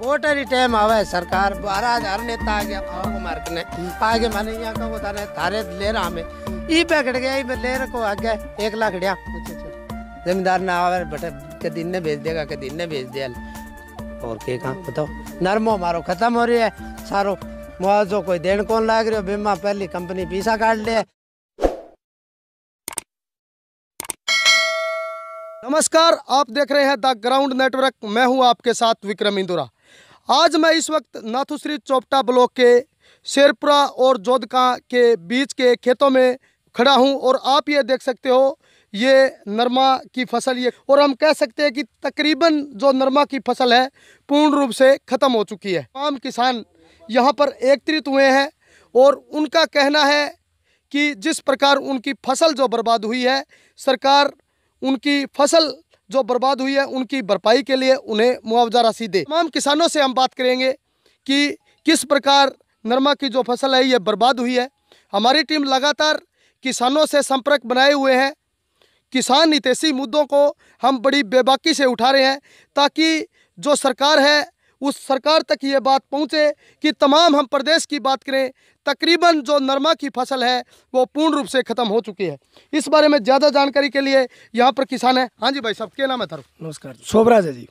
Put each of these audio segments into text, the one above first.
Vote री time आवे सरकार बारह हजार नेता आ गया भाव को मारकने आगे माने यहाँ का बता रहे थारे ले रहा हमें ई पकड़ गया ई ले रखो को आगे एक लाख डिया जमींदार ना आवे बटे के दिन ने भेज देगा के दिन ने भेज दिया और के कहा बताओ नरमो मारो खत्म हो रही है सारो मुआवजो कोई देन कौन लाग रहे हो बीमा पहली कंपनी पीसा काट ले नमस्कार आप देख रहे हैं द ग्राउंड नेटवर्क मैं हूं आपके साथ विक्रम इंदुरा आज मैं इस वक्त नाथुश्री चौपटा ब्लॉक के शेरपुरा और जोधका के बीच के खेतों में खड़ा हूं और आप ये देख सकते हो ये नरमा की फसल ये और हम कह सकते हैं कि तकरीबन जो नरमा की फसल है पूर्ण रूप से ख़त्म हो चुकी है तमाम किसान यहाँ पर एकत्रित हुए हैं और उनका कहना है कि जिस प्रकार उनकी फसल जो बर्बाद हुई है सरकार उनकी फसल जो बर्बाद हुई है उनकी भरपाई के लिए उन्हें मुआवजा राशि दे तमाम किसानों से हम बात करेंगे कि किस प्रकार नरमा की जो फसल है ये बर्बाद हुई है हमारी टीम लगातार किसानों से संपर्क बनाए हुए हैं किसान हितैषी मुद्दों को हम बड़ी बेबाकी से उठा रहे हैं ताकि जो सरकार है उस सरकार तक ये बात पहुँचे कि तमाम हम प्रदेश की बात करें तकरीबन जो नरमा की फसल है वो पूर्ण रूप से ख़त्म हो चुकी है इस बारे में ज़्यादा जानकारी के लिए यहाँ पर किसान है हाँ जी भाई साहब क्या नाम है थारू नमस्कार शोभराज जी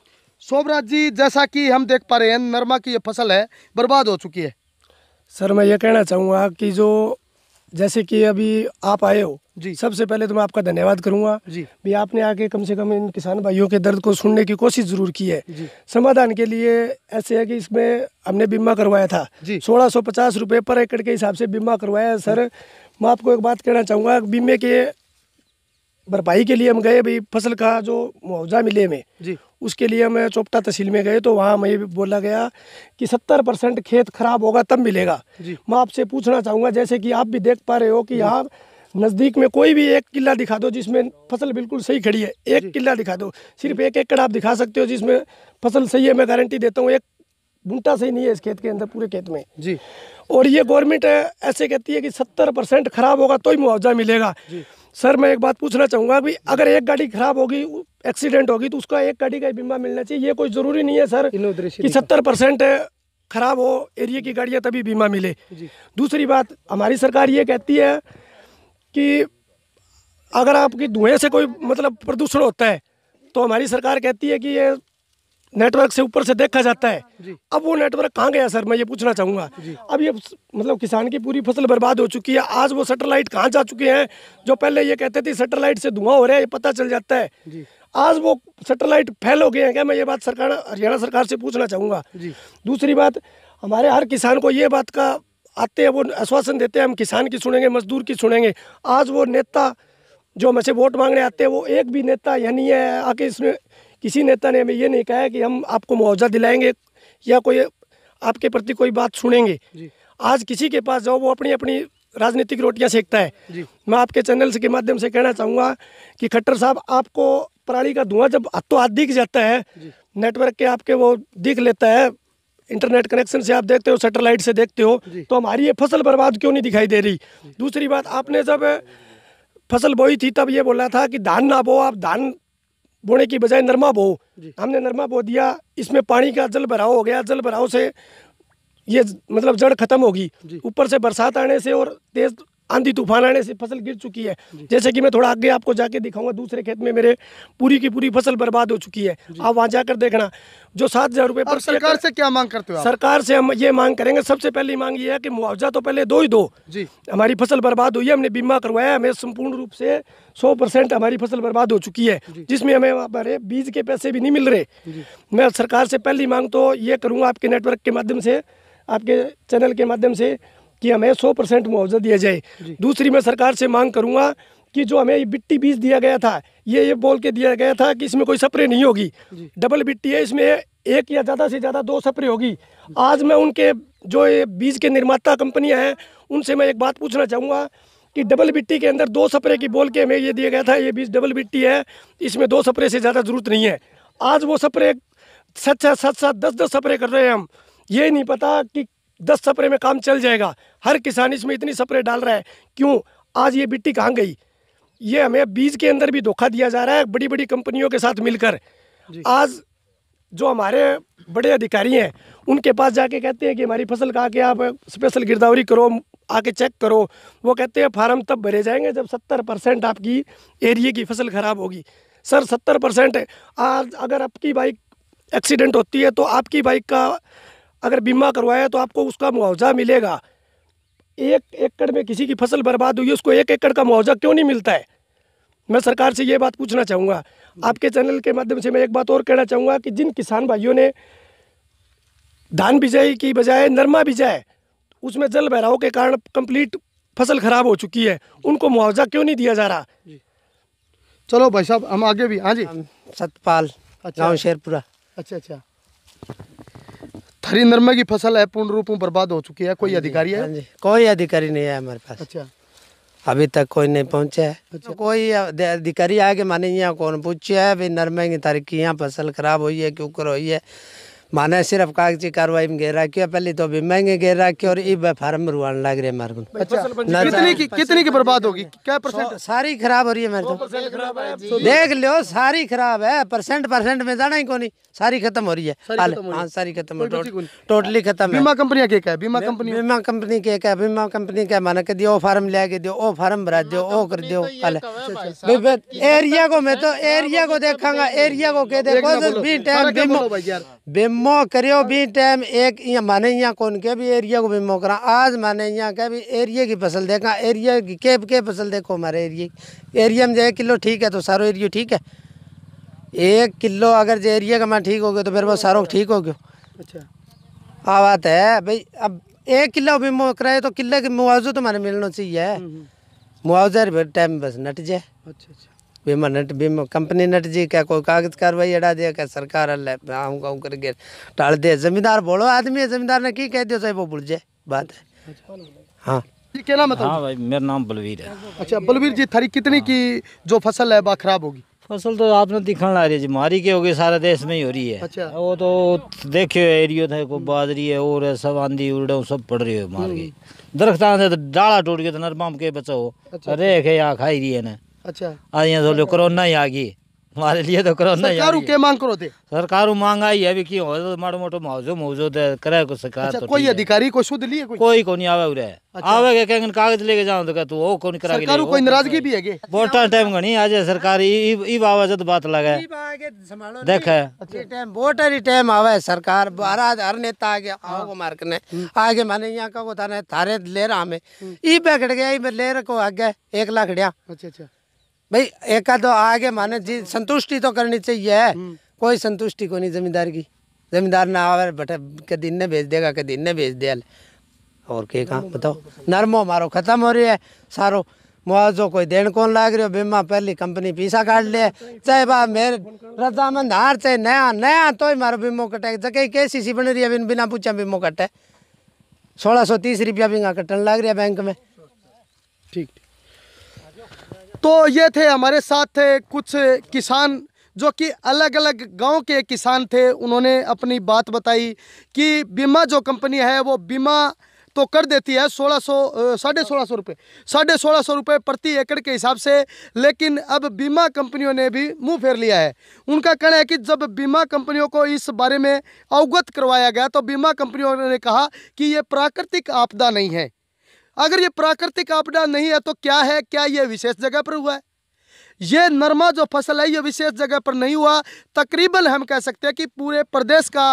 शोभराज जी जैसा कि हम देख पा रहे हैं नरमा की ये फसल है बर्बाद हो चुकी है सर मैं ये कहना चाहूँगा कि जो जैसे कि अभी आप आए हो जी सबसे पहले तो मैं आपका धन्यवाद करूंगा जी भी आपने आके कम से कम इन किसान भाइयों के दर्द को सुनने की कोशिश जरूर की है समाधान के लिए ऐसे है कि इसमें हमने बीमा करवाया था सोलह सौ पचास रुपए पर एकड़ के हिसाब से बीमा करवाया है सर मैं आपको एक बात कहना चाहूंगा बीमे के भरपाई के लिए हम गए भाई फसल का जो मुआवजा मिले हमें जी उसके लिए हम चोपटा तहसील में गए तो वहाँ हमें बोला गया कि सत्तर परसेंट खेत खराब होगा तब मिलेगा मैं आपसे पूछना चाहूँगा जैसे कि आप भी देख पा रहे हो कि यहाँ नज़दीक में कोई भी एक किला दिखा दो जिसमें फसल बिल्कुल सही खड़ी है एक किला दिखा दो सिर्फ एक एकड़ आप दिखा सकते हो जिसमें फसल सही है मैं गारंटी देता हूँ एक बूटा सही नहीं है इस खेत के अंदर पूरे खेत में जी और ये गवर्नमेंट ऐसे कहती है कि सत्तर परसेंट खराब होगा तो ही मुआवजा मिलेगा सर मैं एक बात पूछना चाहूँगा कि अगर एक गाड़ी खराब होगी एक्सीडेंट होगी तो उसका एक गाड़ी का बीमा मिलना चाहिए ये कोई ज़रूरी नहीं है सर कि सत्तर परसेंट खराब हो एरिया की गाड़ियाँ तभी बीमा मिले दूसरी बात हमारी सरकार ये कहती है कि अगर आपकी धुएं से कोई मतलब प्रदूषण होता है तो हमारी सरकार कहती है कि ये नेटवर्क से ऊपर से देखा जाता है अब वो नेटवर्क कहाँ गया सर मैं ये पूछना चाहूंगा अब ये मतलब किसान की पूरी फसल बर्बाद हो चुकी है आज वो सेटेलाइट कहाँ जा चुके हैं जो पहले ये कहते थे सेटेलाइट से धुआं हो रहा है ये पता चल जाता है आज वो सेटेलाइट फैल हो गए हैं क्या मैं ये बात सरकार हरियाणा सरकार से पूछना चाहूंगा दूसरी बात हमारे हर किसान को ये बात का आते हैं वो आश्वासन देते हैं हम किसान की सुनेंगे मजदूर की सुनेंगे आज वो नेता जो हमसे वोट मांगने आते हैं वो एक भी नेता यानी है आके इसमें किसी नेता ने हमें ये नहीं कहा कि हम आपको मुआवजा दिलाएंगे या कोई आपके प्रति कोई बात सुनेंगे आज किसी के पास जाओ वो अपनी अपनी राजनीतिक रोटियां सेकता है मैं आपके चैनल के माध्यम से कहना चाहूँगा कि खट्टर साहब आपको पराली का धुआं जब हाथों तो हाथ दिख जाता है नेटवर्क के आपके वो दिख लेता है इंटरनेट कनेक्शन से आप देखते हो सैटेलाइट से देखते हो तो हमारी ये फसल बर्बाद क्यों नहीं दिखाई दे रही दूसरी बात आपने जब फसल बोई थी तब ये बोला था कि धान ना बो आप धान बोने की बजाय नरमा बो हमने नरमा बो दिया इसमें पानी का जल भराव हो गया जल भराव से ये मतलब जड़ खत्म होगी ऊपर से बरसात आने से और तेज आंधी तूफान आने से फसल गिर चुकी है जैसे कि मैं थोड़ा आगे आपको जाके दिखाऊंगा दूसरे खेत में मेरे पूरी की पूरी फसल बर्बाद हो चुकी है आप वहाँ जाकर देखना जो सात हजार रुपये पर सरकार से क्या मांग करते हो सरकार से हम ये मांग करेंगे सबसे पहली मांग ये है कि मुआवजा तो पहले दो ही दो जी हमारी फसल बर्बाद हुई है हमने बीमा करवाया हमें संपूर्ण रूप से सौ परसेंट हमारी फसल बर्बाद हो चुकी है जिसमें हमें हमारे बीज के पैसे भी नहीं मिल रहे मैं सरकार से पहली मांग तो ये करूँगा आपके नेटवर्क के माध्यम से आपके चैनल के माध्यम से कि हमें सौ परसेंट मुआवजा दिया जाए दूसरी मैं सरकार से मांग करूँगा कि जो हमें बिट्टी बीज दिया गया था ये ये बोल के दिया गया था कि इसमें कोई सप्रे नहीं होगी डबल बिट्टी है इसमें एक या ज़्यादा से ज़्यादा दो सप्रे होगी आज मैं उनके जो ये बीज के निर्माता कंपनियां हैं उनसे मैं एक बात पूछना चाहूँगा कि डबल बिट्टी के अंदर दो सप्रे की बोल के हमें ये दिया गया था ये बीज डबल बिट्टी है इसमें दो सप्रे से ज़्यादा ज़रूरत नहीं है आज वो सप्रे सत सात सात सात दस दस सप्रे कर रहे हैं हम ये नहीं पता कि दस सप्रे में काम चल जाएगा हर किसान इसमें इतनी सप्रे डाल रहा है क्यों आज ये मिट्टी कहाँ गई ये हमें बीज के अंदर भी धोखा दिया जा रहा है बड़ी बड़ी कंपनियों के साथ मिलकर आज जो हमारे बड़े अधिकारी हैं उनके पास जाके कहते हैं कि हमारी फसल का आके आप स्पेशल गिरदावरी करो आके चेक करो वो कहते हैं फार्म तब भरे जाएंगे जब सत्तर परसेंट आपकी एरिए की फसल ख़राब होगी सर सत्तर परसेंट आज अगर आपकी बाइक एक्सीडेंट होती है तो आपकी बाइक का अगर बीमा करवाया तो आपको उसका मुआवजा मिलेगा एक एकड़ में किसी की फसल बर्बाद हुई उसको एक एकड़ का मुआवजा क्यों नहीं मिलता है मैं सरकार से ये बात पूछना चाहूँगा आपके चैनल के माध्यम से मैं एक बात और कहना चाहूँगा कि जिन किसान भाइयों ने धान बिजाई की बजाय नरमा बिजाए उसमें जल बहराव के कारण कंप्लीट फसल खराब हो चुकी है उनको मुआवजा क्यों नहीं दिया जा रहा चलो भाई साहब हम आगे भी हाँ जी सतपाल अच्छा शेरपुरा अच्छा अच्छा हरी नरमा की फसल है पूर्ण रूप में बर्बाद हो चुकी है कोई हाँ अधिकारी है हाँ कोई अधिकारी नहीं है हमारे पास अच्छा अभी तक कोई नहीं पहुंचा है अच्छा। कोई अधिकारी आगे माने यहाँ कौन पूछे है नरमे की तारीख की यहाँ फसल खराब हुई है क्यों कर हुई है माने सिर्फ कागजी कार्रवाई में रखी है पहले तो भी महंगे घेरा किया और इब फार्म रुआन लग रहे मार्गन अच्छा कितनी की कितनी की बर्बाद होगी क्या परसेंट सारी खराब हो रही है मेरे तो देख लो सारी खराब है परसेंट परसेंट में जाना ही कौन सारी खत्म हो रही है हाँ सारी खत्म टोटली खत्म बीमा कंपनियाँ क्या बीमा कंपनी बीमा कंपनी के क्या बीमा कंपनी क्या माना के दियो फार्म ले के दियो ओ फार्म भरा दियो ओ कर दियो तो तो एरिया को मैं तो एरिया को तो देखांगा एरिया को कह देखो बीस टाइम बीमो करियो भी टाइम एक माने यहाँ कौन के भी एरिया को बीमो करा आज माने यहाँ के भी एरिया की फसल देखा एरिया की के के फसल देखो हमारे एरिया एरिया में जो एक किलो ठीक है तो सारो एरिया ठीक है एक किलो अगर जो एरिया का मैं ठीक हो गया तो फिर वो सारो ठीक हो गयो अच्छा हाँ बात है भाई अब एक किलो बीमो कराए तो किले के मुआवजा तो मैंने मिलना चाहिए हम्म, हम्म। मुआवजा टाइम बस नट जाए अच्छा अच्छा बीमा नट बीमा कंपनी नट जी क्या कोई कागज कार्रवाई अड़ा दिया क्या सरकार अल गाँव कर गए टाल दे जमींदार बोलो आदमी है जमींदार ने की कह दिया साहब वो भूल जाए बात है हाँ क्या नाम है हाँ भाई मेरा नाम बलवीर है अच्छा बलवीर जी थारी कितनी की जो फसल है वह खराब होगी फसल तो आपने दिखा ला रही जी मारी के होगी सारा देश में ही हो रही है अच्छा वो तो देखियो एरियो था को बाजरी है और है सब आंधी उड़ो सब पड़ रही है मार के हम्म। दरख्त आते तो डाला टूट गया तो नरबाम के बचाओ अच्छा, रेख है यहाँ अच्छा। खाई रही है ना अच्छा तो कोरोना ही आ गई हमारे लिए तो कोरोना सरकार के मांग करो थे सरकार मांग आई है की हो माड़ो मोटो मुआवजो मुआवजो तो दे करे को सरकार अच्छा, तो कोई अधिकारी को शुद्ध लिए कोई कोई कोनी आवे उरे अच्छा। आवे के कहन कागज लेके जाओ तो तू वो कौन करा सरकार कोई नाराजगी भी है वोटा टाइम घणी आज सरकार ई ई बावा जद बात लगे देख अच्छा। ये टाइम वोट री टाइम आवे सरकार महाराज हर नेता आगे आओ हाँ। को मार कने हम्म। आगे माने यहां का वो थाने थारे ले रहा हमें हम्म। ई बैठ गया ई ले को आगे 1 लाख डिया अच्छा अच्छा भाई एक तो आगे माने जी संतुष्टि तो करनी चाहिए है हम्म। कोई संतुष्टि को नहीं जमींदार की जमींदार ना आवे बटे कदी ने भेज देगा कदी ने भेज दे और के कहा बताओ नरमो मारो खत्म हो रही है सारो मुआवजो कोई देन कौन लाग रही हो बीमा पहली कंपनी पीसा काट ले चाहे बा मेरे रजामंद हार चाहे नया नया तो ही मारो बीमो कटे जगह कैसी सी बन रही है बिना पूछा बीमो कटे सोलह सौ तीस रुपया बीमा कटन लग रहा है बैंक में ठीक ठीक तो ये थे हमारे साथ थे कुछ किसान जो कि अलग अलग गांव के किसान थे उन्होंने अपनी बात बताई कि बीमा जो कंपनी है वो बीमा तो कर देती है सोलह सौ साढ़े सोलह सौ रुपये साढ़े सोलह सौ रुपये प्रति एकड़ के हिसाब से लेकिन अब बीमा कंपनियों ने भी मुंह फेर लिया है उनका कहना है कि जब बीमा कंपनियों को इस बारे में अवगत करवाया गया तो बीमा कंपनियों ने कहा कि ये प्राकृतिक आपदा नहीं है अगर ये प्राकृतिक आपदा नहीं है तो क्या है क्या ये विशेष जगह पर हुआ है ये नरमा जो फसल है ये विशेष जगह पर नहीं हुआ तकरीबन हम कह सकते हैं कि पूरे प्रदेश का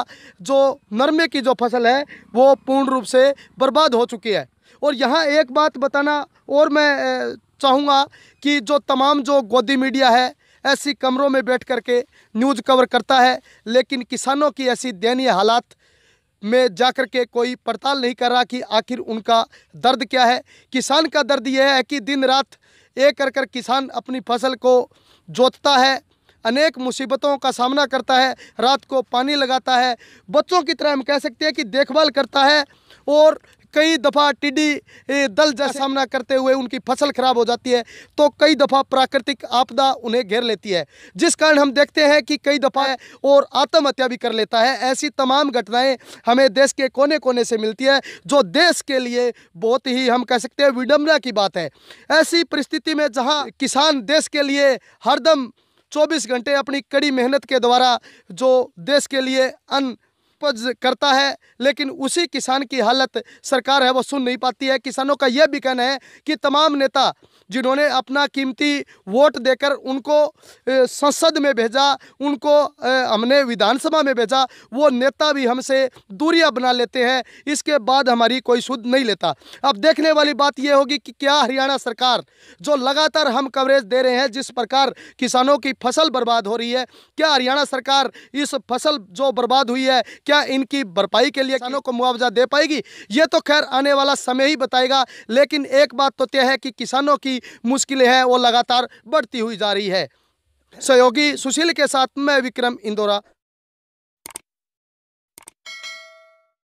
जो नरमे की जो फसल है वो पूर्ण रूप से बर्बाद हो चुकी है और यहाँ एक बात बताना और मैं चाहूँगा कि जो तमाम जो गोदी मीडिया है ऐसी कमरों में बैठ करके न्यूज़ कवर करता है लेकिन किसानों की ऐसी दयनीय हालात में जाकर के कोई पड़ताल नहीं कर रहा कि आखिर उनका दर्द क्या है किसान का दर्द यह है कि दिन रात एक कर कर किसान अपनी फसल को जोतता है अनेक मुसीबतों का सामना करता है रात को पानी लगाता है बच्चों की तरह हम कह सकते हैं कि देखभाल करता है और कई दफ़ा टिड्डी दल जैसा सामना करते हुए उनकी फसल खराब हो जाती है तो कई दफ़ा प्राकृतिक आपदा उन्हें घेर लेती है जिस कारण हम देखते हैं कि कई दफ़ा हाँ। और आत्महत्या भी कर लेता है ऐसी तमाम घटनाएं हमें देश के कोने कोने से मिलती है जो देश के लिए बहुत ही हम कह सकते हैं विडम्बना की बात है ऐसी परिस्थिति में जहाँ किसान देश के लिए हरदम 24 घंटे अपनी कड़ी मेहनत के द्वारा जो देश के लिए अन्न उपज करता है लेकिन उसी किसान की हालत सरकार है वो सुन नहीं पाती है किसानों का यह भी कहना है कि तमाम नेता जिन्होंने अपना कीमती वोट देकर उनको संसद में भेजा उनको हमने विधानसभा में भेजा वो नेता भी हमसे दूरियां बना लेते हैं इसके बाद हमारी कोई सुध नहीं लेता अब देखने वाली बात यह होगी कि क्या हरियाणा सरकार जो लगातार हम कवरेज दे रहे हैं जिस प्रकार किसानों की फसल बर्बाद हो रही है क्या हरियाणा सरकार इस फसल जो बर्बाद हुई है क्या इनकी भरपाई के लिए किसानों को मुआवजा दे पाएगी ये तो खैर आने वाला समय ही बताएगा लेकिन एक बात तो तय है कि किसानों की मुश्किलें हैं वो लगातार बढ़ती हुई जा रही है सहयोगी सुशील के साथ मैं विक्रम इंदौरा